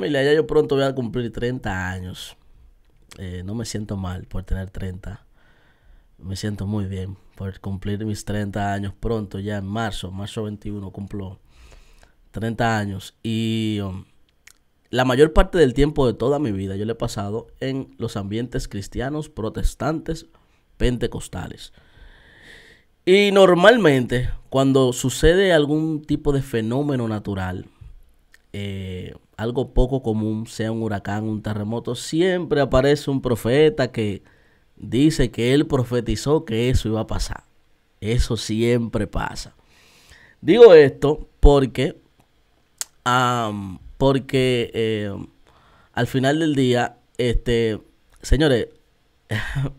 Familia, ya yo pronto voy a cumplir 30 años. Eh, no me siento mal por tener 30. Me siento muy bien por cumplir mis 30 años pronto, ya en marzo, marzo 21 cumplo 30 años. Y um, la mayor parte del tiempo de toda mi vida yo le he pasado en los ambientes cristianos, protestantes, pentecostales. Y normalmente cuando sucede algún tipo de fenómeno natural, eh, algo poco común, sea un huracán, un terremoto, siempre aparece un profeta que dice que él profetizó que eso iba a pasar. Eso siempre pasa. Digo esto porque, porque eh, al final del día, este, señores,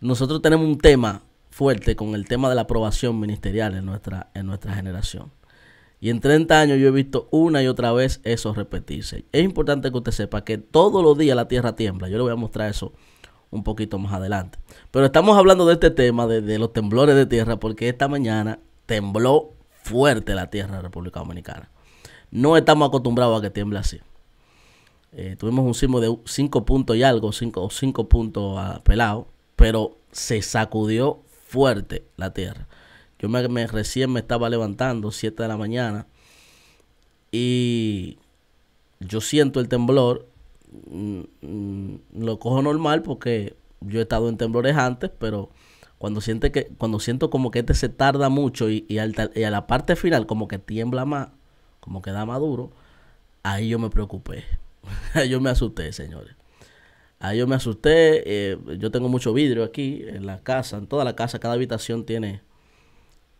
nosotros tenemos un tema fuerte con el tema de la aprobación ministerial en nuestra, en nuestra generación. Y en 30 años yo he visto una y otra vez eso repetirse. Es importante que usted sepa que todos los días la tierra tiembla. Yo le voy a mostrar eso un poquito más adelante. Pero estamos hablando de este tema, de, los temblores de tierra, porque esta mañana tembló fuerte la tierra la República Dominicana. No estamos acostumbrados a que tiemble así. Eh, tuvimos un sismo de 5 puntos y algo, 5 o cinco puntos pelados, pero se sacudió fuerte la tierra. Yo me, recién me estaba levantando, 7 de la mañana, y yo siento el temblor. Mm, mm, lo cojo normal porque yo he estado en temblores antes, pero cuando, siente que, cuando siento como que este se tarda mucho y, a la parte final como que tiembla más, como que da más duro, ahí yo me preocupé. ahí yo me asusté, señores. Ahí yo me asusté. Eh, yo tengo mucho vidrio aquí en la casa, en toda la casa, cada habitación tiene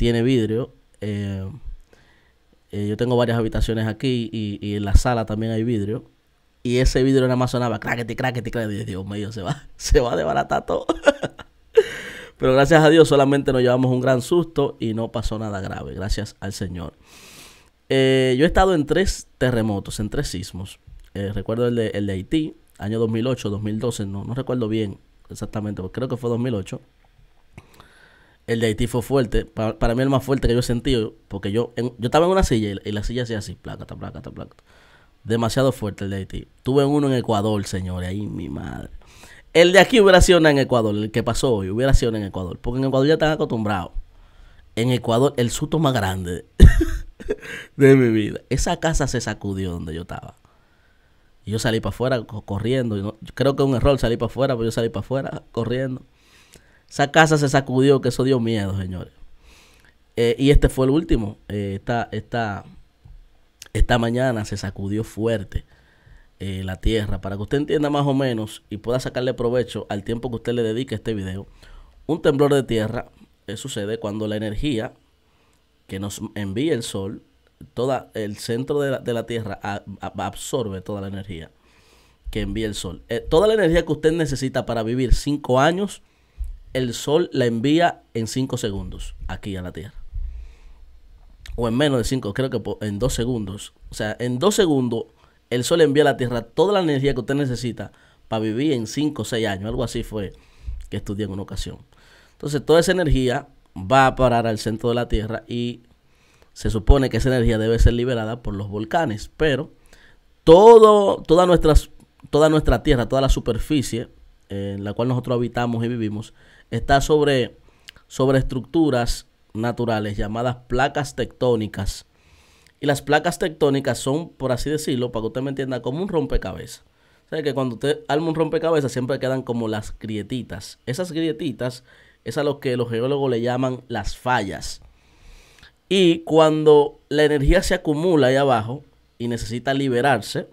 tiene vidrio. Eh, eh, yo tengo varias habitaciones aquí y, en la sala también hay vidrio. Y ese vidrio nada más sonaba crackety, Y Dios mío, se va, se va a desbaratar todo. Pero gracias a Dios solamente nos llevamos un gran susto y no pasó nada grave. Gracias al Señor. Eh, yo he estado en tres terremotos, en tres sismos. recuerdo el de, el de Haití, año 2008, 2012, no, no recuerdo bien exactamente, creo que fue 2008. El de Haití fue fuerte. Para, mí el más fuerte que yo he sentido, porque yo, yo estaba en una silla y, la silla hacía así, placa, placa placa, Demasiado fuerte el de Haití. Tuve uno en Ecuador, señores, ahí mi madre. El de aquí hubiera sido en Ecuador, el que pasó hoy, hubiera sido en Ecuador, porque en Ecuador ya están acostumbrados. En Ecuador, el susto más grande de mi vida. Esa casa se sacudió donde yo estaba. Y yo salí para afuera corriendo. creo que es un error salir para afuera, pero yo salí para afuera corriendo. Esa casa se sacudió, que eso dio miedo, señores. Eh, y este fue el último. Eh, esta, esta, mañana se sacudió fuerte eh, la tierra. Para que usted entienda más o menos y pueda sacarle provecho al tiempo que usted le dedique a este video, un temblor de tierra sucede cuando la energía que nos envía el sol, toda, el centro de la, tierra absorbe toda la energía que envía el sol. toda la energía que usted necesita para vivir cinco años el sol la envía en 5 segundos aquí a la Tierra. O en menos de 5, creo que en 2 segundos. O sea, en 2 segundos el sol envía a la Tierra toda la energía que usted necesita para vivir en 5 o 6 años. Algo así fue que estudié en una ocasión. Entonces, toda esa energía va a parar al centro de la Tierra y se supone que esa energía debe ser liberada por los volcanes. Pero todo, toda, toda nuestra Tierra, toda la superficie en la cual nosotros habitamos y vivimos, está sobre, sobre estructuras naturales llamadas placas tectónicas. Y las placas tectónicas son, por así decirlo, para que usted me entienda, como un rompecabezas. O que cuando usted arma un rompecabezas siempre quedan como las grietitas. Esas grietitas es a lo que los geólogos le llaman las fallas. Y cuando la energía se acumula ahí abajo y necesita liberarse,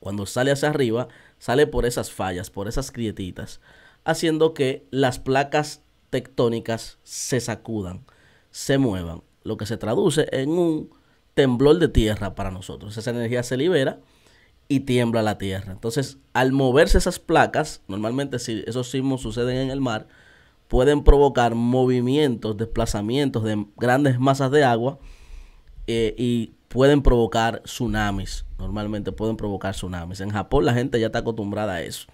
cuando sale hacia arriba, sale por esas fallas, por esas grietitas, haciendo que las placas tectónicas se sacudan, se muevan, lo que se traduce en un temblor de tierra para nosotros. Esa energía se libera y tiembla la tierra. Entonces, al moverse esas placas, normalmente si esos sismos suceden en el mar, pueden provocar movimientos, desplazamientos de grandes masas de agua eh, y pueden provocar tsunamis. Normalmente pueden provocar tsunamis. En Japón la gente ya está acostumbrada a eso.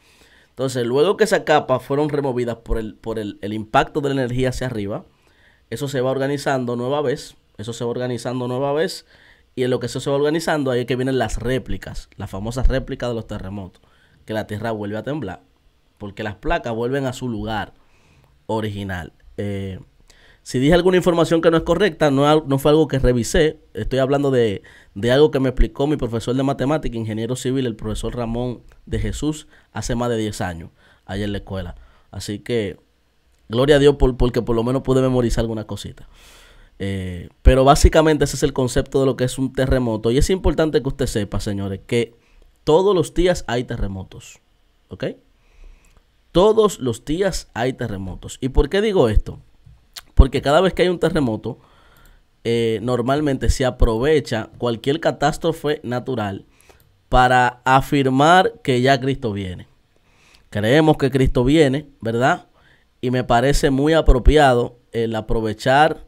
Entonces, luego que esas capas fueron removidas por, el, por el, impacto de la energía hacia arriba, eso se va organizando nueva vez, eso se va organizando nueva vez, y en lo que eso se va organizando ahí es que vienen las réplicas, las famosas réplicas de los terremotos, que la Tierra vuelve a temblar, porque las placas vuelven a su lugar original. Eh, si dije alguna información que no es correcta, no, fue algo que revisé. Estoy hablando de, algo que me explicó mi profesor de matemática, ingeniero civil, el profesor Ramón de Jesús, hace más de 10 años, allá en la escuela. Así que, gloria a Dios porque por lo menos pude memorizar alguna cosita. Eh, pero básicamente ese es el concepto de lo que es un terremoto. Y es importante que usted sepa, señores, que todos los días hay terremotos. ¿Ok? Todos los días hay terremotos. ¿Y por qué digo esto? Porque cada vez que hay un terremoto, eh, normalmente se aprovecha cualquier catástrofe natural para afirmar que ya Cristo viene. Creemos que Cristo viene, ¿verdad? Y me parece muy apropiado el aprovechar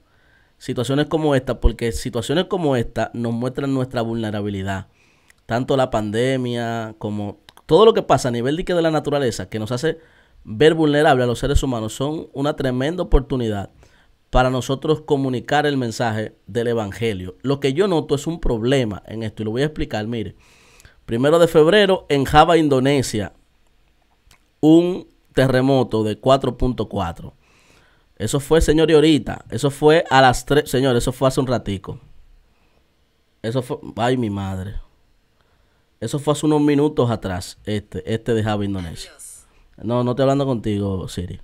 situaciones como esta, porque situaciones como esta nos muestran nuestra vulnerabilidad. Tanto la pandemia como todo lo que pasa a nivel de la naturaleza, que nos hace ver vulnerables a los seres humanos, son una tremenda oportunidad para nosotros comunicar el mensaje del Evangelio. Lo que yo noto es un problema en esto y lo voy a explicar. Mire, primero de febrero en Java, Indonesia, un terremoto de 4.4. Eso fue, señor, y ahorita. Eso fue a las 3. Señor, eso fue hace un ratico. Eso fue. Ay, mi madre. Eso fue hace unos minutos atrás. Este, este de Java Indonesia. No, no estoy hablando contigo, Siri.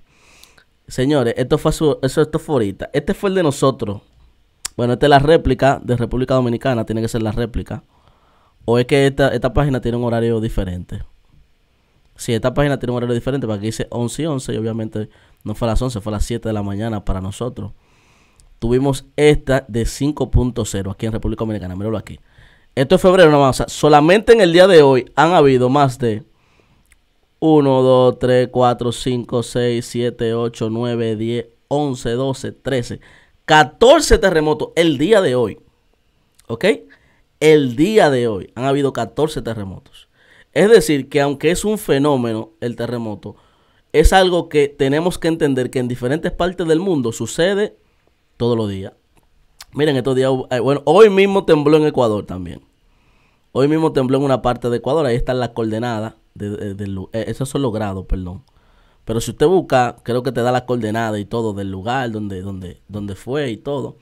Señores, esto fue eso, esto fue ahorita. Este fue el de nosotros. Bueno, esta es la réplica de República Dominicana, tiene que ser la réplica. O es que esta, página tiene un horario diferente. Si esta página tiene un horario diferente, para que dice 11 y 11, y obviamente no fue a las 11, fue a las 7 de la mañana para nosotros. Tuvimos esta de 5.0 aquí en República Dominicana, míralo aquí. Esto es febrero más. o solamente en el día de hoy han habido más de 1, 2, 3, 4, 5, 6, 7, 8, 9, 10, 11, 12, 13, 14 terremotos el día de hoy. ¿Ok? El día de hoy han habido 14 terremotos. Es decir, que aunque es un fenómeno el terremoto, es algo que tenemos que entender que en diferentes partes del mundo sucede todos los días. Miren, estos días, eh, bueno, hoy mismo tembló en Ecuador también. Hoy mismo tembló en una parte de Ecuador, ahí están las coordenadas de, de, eh, esos son logrado perdón. Pero si usted busca, creo que te da las coordenadas y todo del lugar donde, donde, donde fue y todo.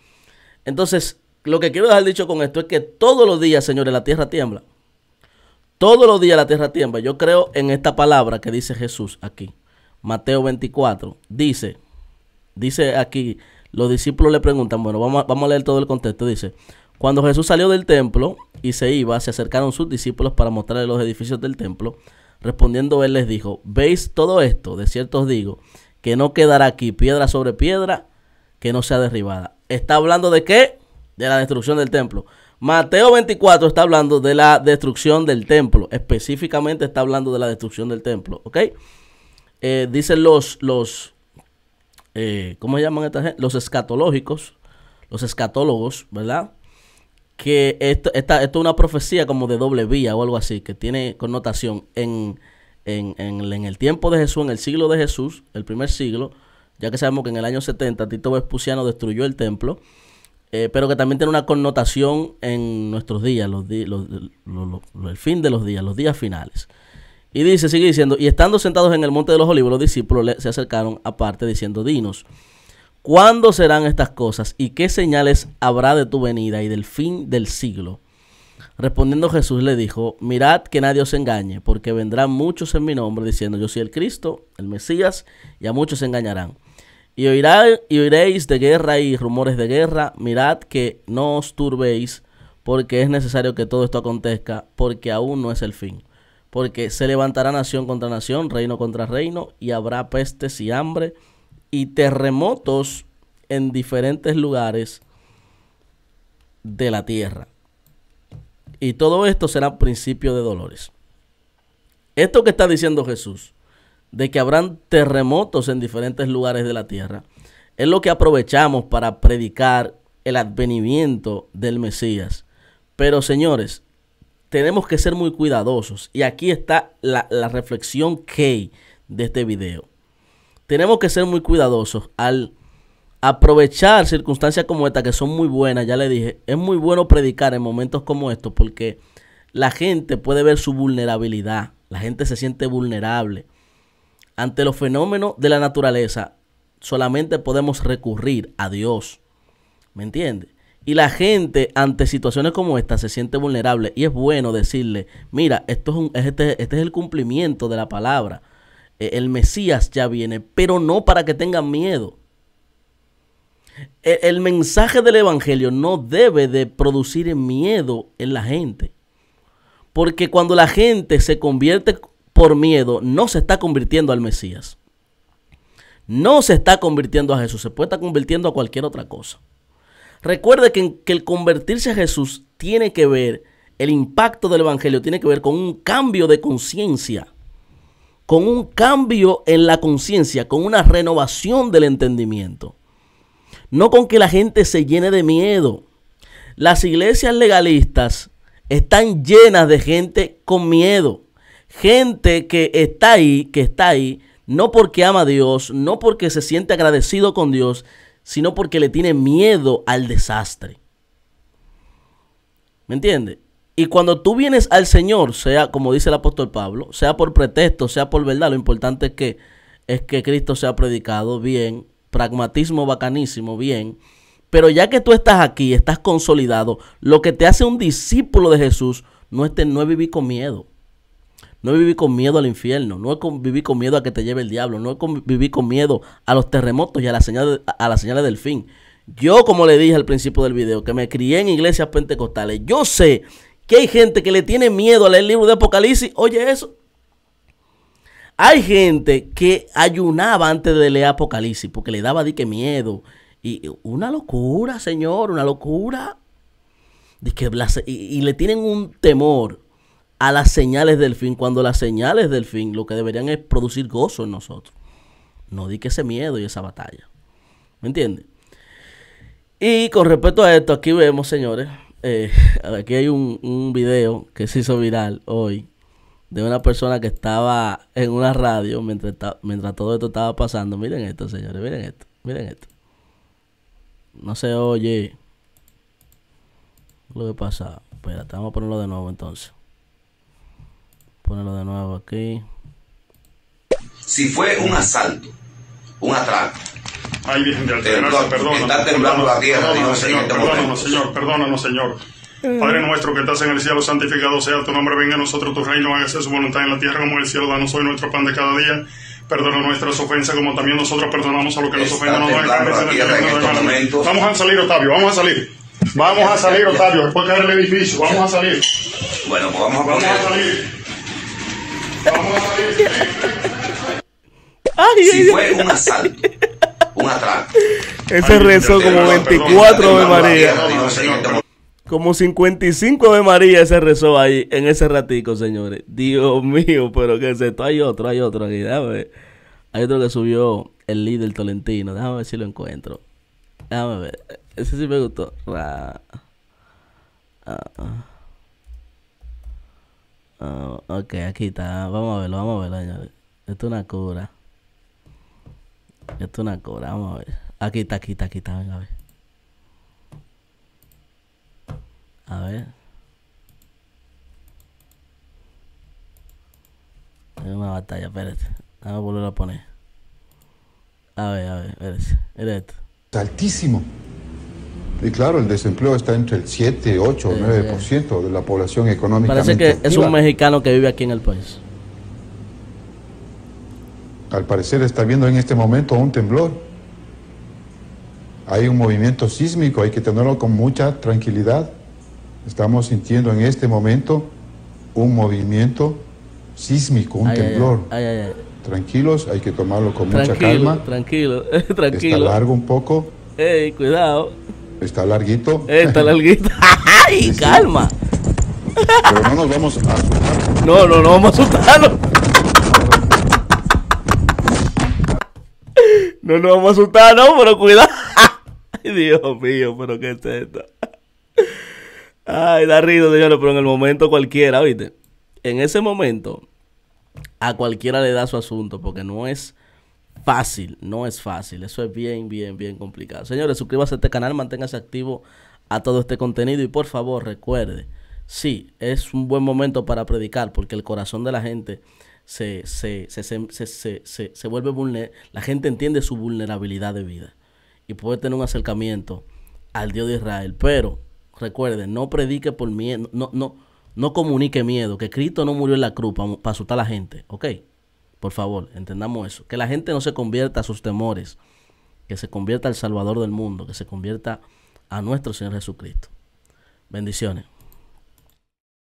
Entonces, lo que quiero dejar dicho con esto es que todos los días, señores, la tierra tiembla. Todos los días la tierra tiembla. Yo creo en esta palabra que dice Jesús aquí. Mateo 24. Dice, dice aquí, los discípulos le preguntan, bueno, vamos a, vamos a leer todo el contexto. Dice, cuando Jesús salió del templo y se iba, se acercaron sus discípulos para mostrarle los edificios del templo. Respondiendo él les dijo, ¿veis todo esto? De cierto os digo, que no quedará aquí piedra sobre piedra que no sea derribada. ¿Está hablando de qué? De la destrucción del templo. Mateo 24 está hablando de la destrucción del templo. Específicamente está hablando de la destrucción del templo. ¿Ok? Eh, dicen los, los eh, ¿cómo se llaman esta gente? Los escatológicos, los escatólogos, ¿verdad? que esto, esta, esto es una profecía como de doble vía o algo así, que tiene connotación en, en, en, el tiempo de Jesús, en el siglo de Jesús, el primer siglo, ya que sabemos que en el año 70 Tito Vespuciano destruyó el templo, eh, pero que también tiene una connotación en nuestros días, los, el fin de los días, los días finales. Y dice, sigue diciendo, y estando sentados en el monte de los olivos, los discípulos se acercaron aparte diciendo, dinos. ¿Cuándo serán estas cosas y qué señales habrá de tu venida y del fin del siglo? Respondiendo Jesús le dijo, mirad que nadie os engañe, porque vendrán muchos en mi nombre diciendo, yo soy el Cristo, el Mesías, y a muchos se engañarán. Y, oiréis de guerra y rumores de guerra, mirad que no os turbéis, porque es necesario que todo esto acontezca, porque aún no es el fin. Porque se levantará nación contra nación, reino contra reino, y habrá pestes y hambre y terremotos en diferentes lugares de la tierra. Y todo esto será principio de dolores. Esto que está diciendo Jesús, de que habrán terremotos en diferentes lugares de la tierra, es lo que aprovechamos para predicar el advenimiento del Mesías. Pero señores, tenemos que ser muy cuidadosos. Y aquí está la, reflexión key de este video tenemos que ser muy cuidadosos al aprovechar circunstancias como esta que son muy buenas, ya le dije, es muy bueno predicar en momentos como estos porque la gente puede ver su vulnerabilidad, la gente se siente vulnerable. Ante los fenómenos de la naturaleza solamente podemos recurrir a Dios, ¿me entiendes? Y la gente ante situaciones como esta se siente vulnerable y es bueno decirle, mira, esto es un, este, este es el cumplimiento de la palabra eh, el Mesías ya viene, pero no para que tengan miedo. E, el, mensaje del Evangelio no debe de producir miedo en la gente. Porque cuando la gente se convierte por miedo, no se está convirtiendo al Mesías. No se está convirtiendo a Jesús, se puede estar convirtiendo a cualquier otra cosa. Recuerde que el convertirse a Jesús tiene que ver, el impacto del Evangelio tiene que ver con un cambio de conciencia con un cambio en la conciencia, con una renovación del entendimiento. No con que la gente se llene de miedo. Las iglesias legalistas están llenas de gente con miedo. Gente que está ahí, que está ahí, no porque ama a Dios, no porque se siente agradecido con Dios, sino porque le tiene miedo al desastre. ¿Me entiendes? Y cuando tú vienes al Señor, sea como dice el apóstol Pablo, sea por pretexto, sea por verdad, lo importante es que, es que Cristo sea predicado bien, pragmatismo bacanísimo, bien. Pero ya que tú estás aquí, estás consolidado, lo que te hace un discípulo de Jesús no es, no vivir con miedo. No es vivir con miedo al infierno, no es con, vivir con miedo a que te lleve el diablo, no es con, vivir con miedo a los terremotos y a las señales, a las señales del fin. Yo, como le dije al principio del video, que me crié en iglesias pentecostales, yo sé que hay gente que le tiene miedo a leer el libro de Apocalipsis. Oye eso. Hay gente que ayunaba antes de leer Apocalipsis porque le daba di que miedo. Y una locura, señor, una locura. que y, le tienen un temor a las señales del fin, cuando las señales del fin lo que deberían es producir gozo en nosotros. No di que ese miedo y esa batalla. ¿Me entiendes? Y con respecto a esto, aquí vemos, señores, eh, aquí hay un, un video que se hizo viral hoy de una persona que estaba en una radio mientras, mientras todo esto estaba pasando. Miren esto, señores, miren esto, miren esto. No se oye. Lo que pasa. Espérate, vamos a ponerlo de nuevo entonces. Ponerlo de nuevo aquí. Si fue un asalto, un atraco, Ay, Virgen de perdónanos. Este perdónanos, Señor, perdónanos, Señor, perdónanos, mm. Señor. Padre nuestro que estás en el cielo, santificado sea tu nombre, venga a nosotros tu reino, hágase su voluntad en la tierra como en el cielo, danos hoy nuestro pan de cada día. Perdona nuestras ofensas como también nosotros perdonamos a los que nos ofenden. No vamos a salir, Octavio, vamos a salir. Vamos a salir, Octavio, después de caer el edificio, vamos a salir. Bueno, pues vamos a Vamos a salir. Vamos a salir. Si fue un asalto ese rezó como 24 de María. Como 55 de María Ese rezó ahí en ese ratico, señores. Dios mío, pero que es esto. Hay otro, hay otro aquí. Déjame ver. Hay otro que subió el líder Tolentino. Déjame ver si lo encuentro. Déjame ver. Ese sí me gustó. Ah, ah. Ah, ok, aquí está. Vamos a verlo, vamos a verlo, Esto es una cura. Esto es una cobra, vamos a ver. Aquí está, aquí está, aquí está, venga, a ver. A ver. Es una batalla, espérate. Vamos a volver a poner. A ver, a ver, espérate. Mira esto. Altísimo. Y claro, el desempleo está entre el 7, 8, 9% de la población económica. Parece que es un mexicano que vive aquí en el país. Al parecer está viendo en este momento un temblor. Hay un movimiento sísmico, hay que tenerlo con mucha tranquilidad. Estamos sintiendo en este momento un movimiento sísmico, un temblor. Tranquilos, hay que tomarlo con mucha calma. Tranquilo, tranquilo. Está largo un poco. Ey, cuidado. Está larguito. Eh, está larguito. ¡Ay, calma! Pero no nos vamos a asustar. No, no, no vamos a asustar. No nos vamos a asustar, no, pero cuidado. Ay, Dios mío, pero qué es esto. Ay, da risa, señores, pero en el momento cualquiera, ¿viste? En ese momento, a cualquiera le da su asunto, porque no es fácil, no es fácil. Eso es bien, bien, bien complicado. Señores, suscríbase a este canal, manténgase activo a todo este contenido y por favor recuerde, sí, es un buen momento para predicar, porque el corazón de la gente se, se, vuelve vulnerable, la gente entiende su vulnerabilidad de vida y puede tener un acercamiento al Dios de Israel. Pero recuerden, no predique por miedo, no, no, no comunique miedo, que Cristo no murió en la cruz para, para asustar a la gente, ¿ok? Por favor, entendamos eso. Que la gente no se convierta a sus temores, que se convierta al Salvador del mundo, que se convierta a nuestro Señor Jesucristo. Bendiciones.